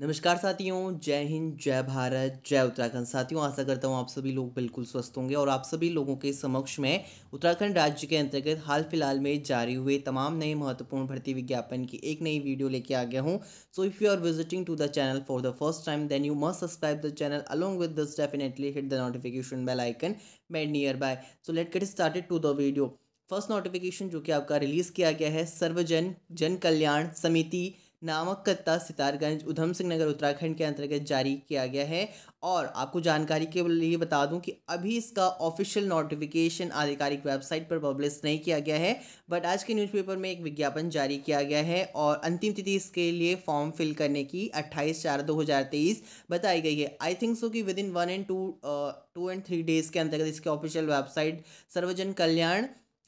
नमस्कार साथियों जय हिंद जय भारत जय उत्तराखंड साथियों आशा करता हूँ आप सभी लोग बिल्कुल स्वस्थ होंगे और आप सभी लोगों के समक्ष में उत्तराखंड राज्य के अंतर्गत हाल फिलहाल में जारी हुए तमाम नए महत्वपूर्ण भर्ती विज्ञापन की एक नई वीडियो लेके आ गया हूँ so if you are visiting to the channel for the first time then you must subscribe the channel along with this definitely hit the notification bell icon made near by so let get started to the video first notification जो कि आपका release किया गया है सर्वजन जन कल्याण समिति नामक कत्ता सितारगंज उधम सिंह नगर उत्तराखंड के अंतर्गत जारी किया गया है और आपको जानकारी के लिए बता दूं कि अभी इसका ऑफिशियल नोटिफिकेशन आधिकारिक वेबसाइट पर पब्लिश नहीं किया गया है बट आज के न्यूज़पेपर में एक विज्ञापन जारी किया गया है और अंतिम तिथि इसके लिए फॉर्म फिल करने की अट्ठाईस चार दो हज़ार तेईस बताई गई है आई थिंक सो कि within one and two two and three days के अंतर्गत इसके official website Sarvajan Kalyan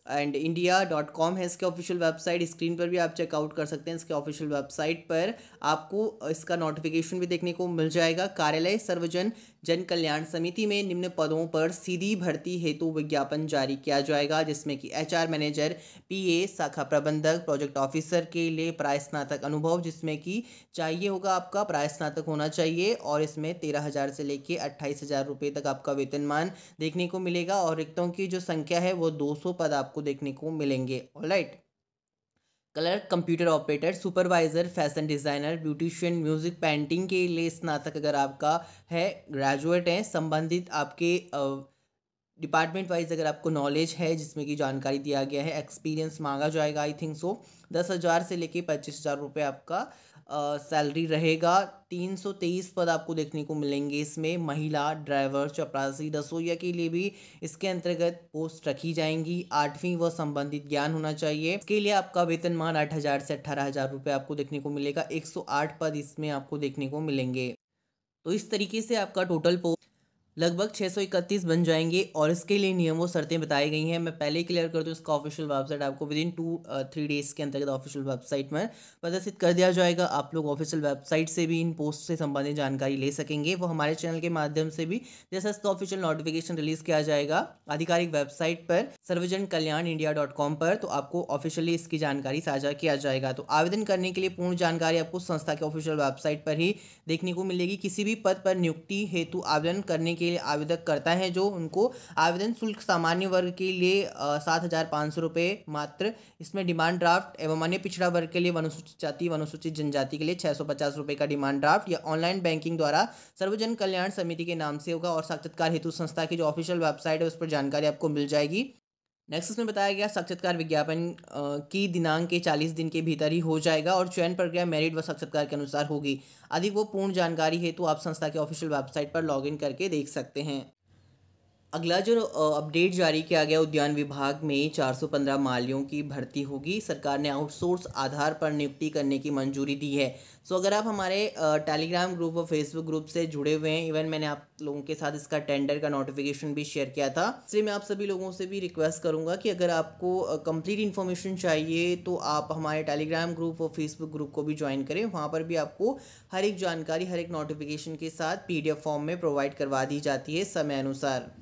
and India dot com है इसके ऑफिशियल वेबसाइट स्क्रीन पर भी आप चेकआउट कर सकते हैं इसके ऑफिशियल वेबसाइट पर आपको इसका नोटिफिकेशन भी देखने को मिल जाएगा कार्यालय सर्वजन जन कल्याण समिति में निम्न पदों पर सीधी भर्ती हेतु विज्ञापन जारी किया जाएगा जिसमें कि एचआर मैनेजर पीए शाखा प्रबंधक प्रोजेक्ट ऑफिसर के लिए प्रायस्नातक अनुभव जिसमें कि चाहिए होगा आपका प्रायस्नातक होना चाहिए और इसमें तेरह हज़ार से लेकर अट्ठाईस हज़ार रुपये तक आपका वेतनमान देखने को मिलेगा और रिक्तों की जो संख्या है वो दो सौ पद आपको आपको देखने को मिलेंगे right clerk computer operator supervisor fashion designer beautician music painting के लिए स्नातक अगर आपका है ग्रेजुएट हैं संबंधित आपके डिपार्टमेंट वाइज अगर आपको नॉलेज है जिसमें कि जानकारी दिया गया है एक्सपीरियंस मांगा जाएगा आई थिंक सो दस हज़ार से लेके पच्चीस हज़ार रुपये आपका सैलरी uh, रहेगा तीन सौ तेईस पद आपको देखने को मिलेंगे इसमें महिला ड्राइवर चपरासी रसोईया के लिए भी इसके अंतर्गत पोस्ट रखी जाएंगी आठवीं व संबंधित ज्ञान होना चाहिए इसके लिए आपका वेतनमान आठ हज़ार से अट्ठारह हज़ार रुपये आपको देखने को मिलेगा एक सौ आठ पद इसमें आपको देखने को मिलेंगे तो इस तरीके से आपका टोटल पोस्ट लगभग 631 बन जाएंगे और इसके लिए नियम वो शर्तें बताई गई हैं मैं पहले क्लियर कर दूँ इसका ऑफिशियल वेबसाइट आपको within two three days के अंतर्गत ऑफिशियल वेबसाइट में प्रदर्शित कर दिया जाएगा आप लोग ऑफिशियल वेबसाइट से भी इन पोस्ट से संबंधित जानकारी ले सकेंगे वो हमारे चैनल के माध्यम से भी जैसा इसका ऑफिशियल नोटिफिकेशन रिलीज़ किया जाएगा आधिकारिक वेबसाइट पर सर्वजन कल्याण इंडिया डॉट कॉम पर तो आपको ऑफिशियली इसकी जानकारी साझा किया जाएगा तो आवेदन करने के लिए पूर्ण जानकारी आपको संस्था के ऑफिशियल वेबसाइट पर ही देखने को मिलेगी किसी भी पद पर नियुक्ति हेतु आवेदन करने के लिए आवेदक करता है जो उनको आवेदन शुल्क सामान्य वर्ग के लिए सात हज़ार पाँच सौ रुपये मात्र इसमें डिमांड ड्राफ्ट एवं अन्य पिछड़ा वर्ग के लिए अनुसूचित जाति अनुसूचित जनजाति के लिए छः सौ पचास रुपये का डिमांड ड्राफ्ट या ऑनलाइन बैंकिंग द्वारा सर्वजन कल्याण समिति के नाम से होगा और साक्षात्कार हेतु संस्था की जो ऑफिशियल वेबसाइट है उस पर जानकारी आपको मिल जाएगी नेक्स्ट इसमें बताया गया साक्षात्कार विज्ञापन की दिनांक के 40 दिन के भीतर ही हो जाएगा और चयन प्रक्रिया मेरिट व साक्षात्कार के अनुसार होगी अधिक वो पूर्ण जानकारी है तो आप संस्था के ऑफिशियल वेबसाइट पर लॉगिन करके देख सकते हैं अगला जो अपडेट जारी किया गया उद्यान विभाग में 415 मालियों की भर्ती होगी सरकार ने आउटसोर्स आधार पर नियुक्ति करने की मंजूरी दी है सो अगर आप हमारे टेलीग्राम ग्रुप और फेसबुक ग्रुप से जुड़े हुए हैं इवन मैंने आप लोगों के साथ इसका टेंडर का नोटिफिकेशन भी शेयर किया था इसलिए मैं आप सभी लोगों से भी रिक्वेस्ट करूँगा कि अगर आपको कंप्लीट इन्फॉर्मेशन चाहिए तो आप हमारे टेलीग्राम ग्रुप और फेसबुक ग्रुप को भी ज्वाइन करें वहाँ पर भी आपको हर एक जानकारी हर एक नोटिफिकेशन के साथ पी फॉर्म में प्रोवाइड करवा दी जाती है समय अनुसार